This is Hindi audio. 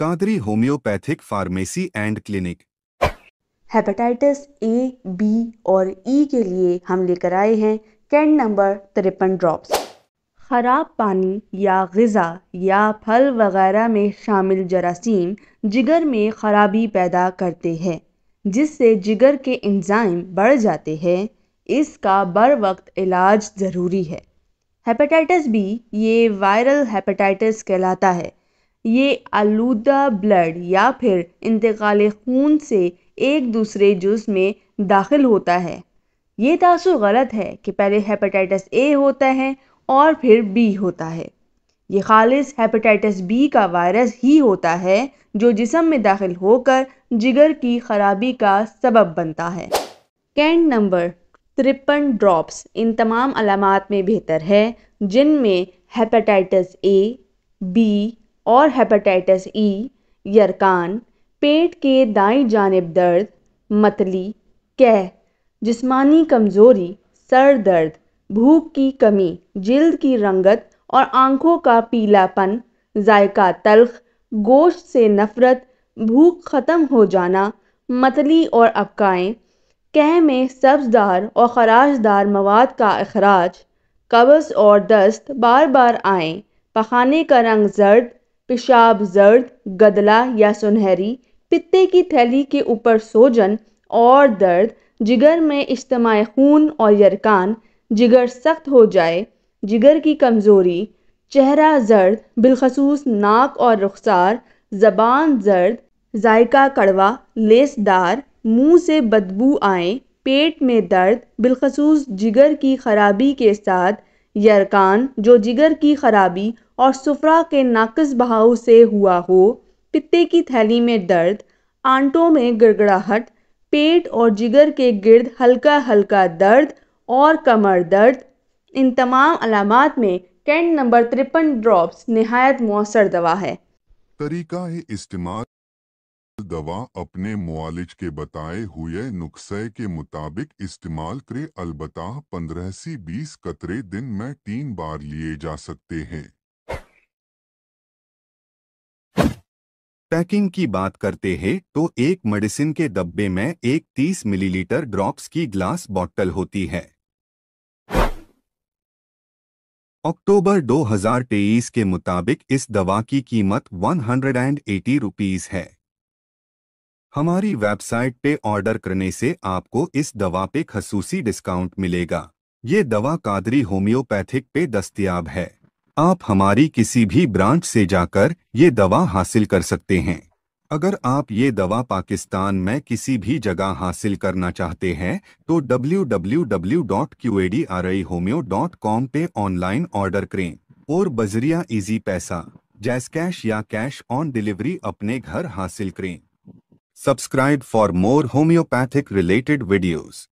Qadri homeopathic pharmacy and clinic hepatitis A B और ई e के लिए हम लेकर आए हैं कैंड नंबर तिरपन ड्रॉप्स ख़राब पानी या गज़ा या फल वगैरह में शामिल जरासीम जिगर में ख़राबी पैदा करते हैं जिससे जिगर के इंजाइम बढ़ जाते हैं इसका बर वक्त इलाज ज़रूरी है हेपेटाइटिस बी ये वायरल हेपेटाइटिस कहलाता है ये आलूदा ब्लड या फिर इंतकाल खून से एक दूसरे जुज में दाखिल होता है ये तासु गलत है कि पहले हेपेटाइटिस ए होता है और फिर बी होता है ये खालिस हेपेटाइटिस बी का वायरस ही होता है जो जिसम में दाखिल होकर जिगर की खराबी का सबब बनता है कैंड नंबर त्रिपन ड्रॉप्स इन तमाम अलामत में बेहतर है जिनमें हेपेटाइटिस ए बी और हेपेटाइटिस ई e, यरकान पेट के दाएं जानब दर्द मतली कह जिस्मानी कमज़ोरी सर दर्द भूख की कमी जल्द की रंगत और आंखों का पीलापन जायका तलख गोश्त से नफ़रत भूख ख़त्म हो जाना मतली और अबकाएँ कह में सब्ज़दार और खराशदार मवाद का अखराज कब्ज़ और दस्त बार बार आए पखाने का रंग जर्द पेशाब जर्द गदला या सुनहरी पित्ते की थैली के ऊपर सोजन और दर्द जिगर में इज्तम खून और यरकान जिगर सख्त हो जाए जिगर की कमज़ोरी चेहरा जर्द बिलखसूस नाक और रुखसार ज़बान जर्द जायका कड़वा लेसदार मुंह से बदबू आए पेट में दर्द बिलखसूस जिगर की खराबी के साथ यरकान जो जिगर की खराबी और सुफरा के नाकस बहाव से हुआ हो पित्ते की थैली में दर्द आंटों में गड़गड़ाहट पेट और जिगर के गिर्द हल्का हल्का दर्द और कमर दर्द इन तमाम अलामत में कैंट नंबर तिरपन ड्रॉप्स नहायत मौसर दवा है तरीका इस्तेमाल दवा अपने मुआलिज के बताए हुए नुस्खे के मुताबिक इस्तेमाल करें अलबत्ता पंद्रह से बीस कतरे दिन में तीन बार लिए जा सकते हैं पैकिंग की बात करते हैं तो एक मेडिसिन के डब्बे में एक 30 मिलीलीटर ड्रॉप्स की ग्लास बॉटल होती है अक्टूबर 2023 के मुताबिक इस दवा की कीमत 180 हंड्रेड है हमारी वेबसाइट पे ऑर्डर करने से आपको इस दवा पे खसूसी डिस्काउंट मिलेगा ये दवा कादरी होम्योपैथिक पे दस्तियाब है आप हमारी किसी भी ब्रांच से जाकर ये दवा हासिल कर सकते हैं अगर आप ये दवा पाकिस्तान में किसी भी जगह हासिल करना चाहते हैं तो www.qadrihomeyo.com पे ऑनलाइन ऑर्डर करें और बजरिया इजी पैसा जैस कैश या कैश ऑन डिलीवरी अपने घर हासिल करें Subscribe for more homeopathic related videos.